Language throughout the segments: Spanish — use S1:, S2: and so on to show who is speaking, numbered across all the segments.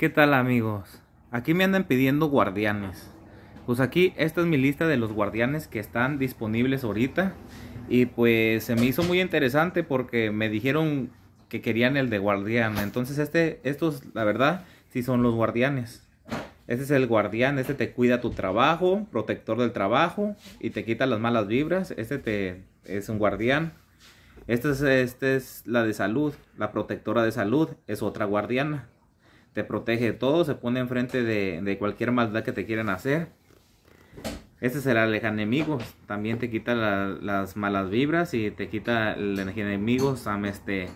S1: ¿Qué tal amigos? Aquí me andan pidiendo guardianes. Pues aquí esta es mi lista de los guardianes que están disponibles ahorita. Y pues se me hizo muy interesante porque me dijeron que querían el de guardián. Entonces este, estos la verdad sí son los guardianes. Este es el guardián, este te cuida tu trabajo, protector del trabajo y te quita las malas vibras. Este te, es un guardián. Esta es, este es la de salud, la protectora de salud es otra guardiana te protege de todo, se pone enfrente de, de cualquier maldad que te quieran hacer. Este es el enemigos. también te quita las malas vibras y te quita el energía Uno este,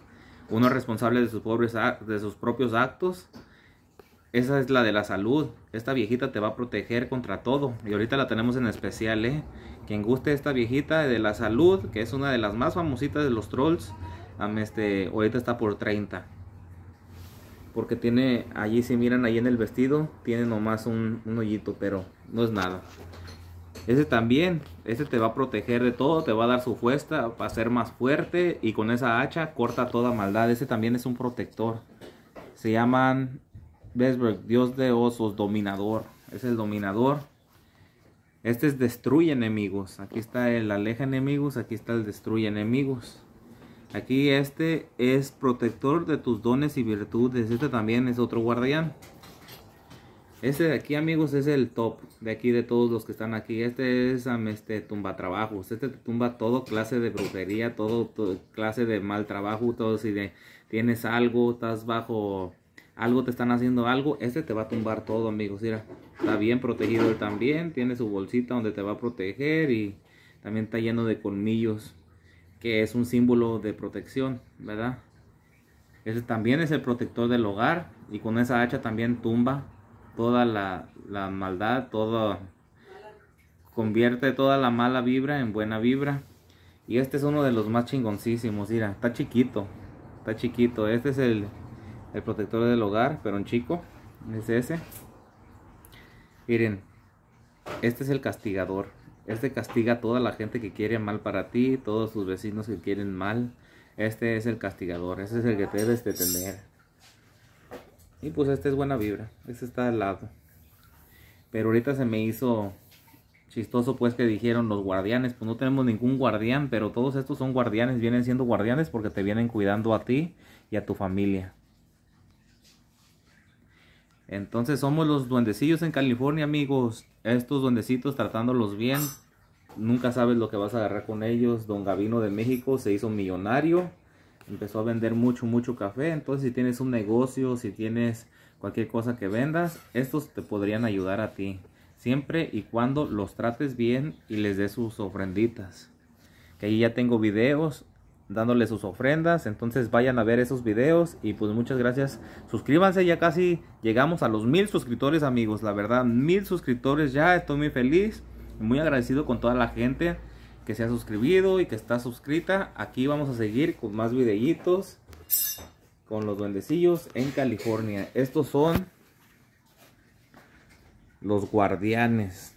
S1: uno responsable de sus, de sus propios actos. Esa es la de la salud. Esta viejita te va a proteger contra todo. Y ahorita la tenemos en especial, ¿eh? Quien guste esta viejita de la salud, que es una de las más famositas de los trolls, este, ahorita está por 30 porque tiene allí si miran ahí en el vestido tiene nomás un, un, hoyito pero no es nada ese también ese te va a proteger de todo te va a dar su fuerza para ser más fuerte y con esa hacha corta toda maldad ese también es un protector se llaman Besberg dios de osos dominador es el dominador este es destruye enemigos aquí está el aleja enemigos aquí está el destruye enemigos Aquí este es protector de tus dones y virtudes. Este también es otro guardián. Este de aquí, amigos, es el top de aquí de todos los que están aquí. Este es este, tumba trabajos. Este te tumba todo clase de brujería, todo, clase de mal trabajo, todo si de, tienes algo, estás bajo algo, te están haciendo algo. Este te va a tumbar todo, amigos. Mira, está bien protegido él también. Tiene su bolsita donde te va a proteger y también está lleno de colmillos que es un símbolo de protección, ¿verdad? Ese también es el protector del hogar y con esa hacha también tumba toda la, maldad, todo convierte toda la mala vibra en buena vibra. Y este es uno de los más chingoncísimos, mira, está chiquito, está chiquito. Este es el, el protector del hogar, pero un chico, es ese. Miren, este es el castigador. Este castiga a toda la gente que quiere mal para ti, todos sus vecinos que quieren mal. Este es el castigador, ese es el que debes de tener. Y pues este es buena vibra, este está al lado. Pero ahorita se me hizo chistoso pues que dijeron los guardianes, pues no tenemos ningún guardián, pero todos estos son guardianes, vienen siendo guardianes porque te vienen cuidando a ti y a tu familia. Entonces somos los duendecillos en California, amigos. Estos duendecitos tratándolos bien. Nunca sabes lo que vas a agarrar con ellos. Don Gabino de México se hizo millonario. Empezó a vender mucho, mucho café. Entonces si tienes un negocio, si tienes cualquier cosa que vendas, estos te podrían ayudar a ti. Siempre y cuando los trates bien y les des sus ofrenditas. Que ahí ya tengo videos dándole sus ofrendas. Entonces vayan a ver esos videos y pues muchas gracias. Suscríbanse, ya casi llegamos a los mil suscriptores amigos. La verdad, mil suscriptores ya, estoy muy feliz. Muy agradecido con toda la gente que se ha suscribido y que está suscrita. Aquí vamos a seguir con más videitos con los duendecillos en California. Estos son los guardianes.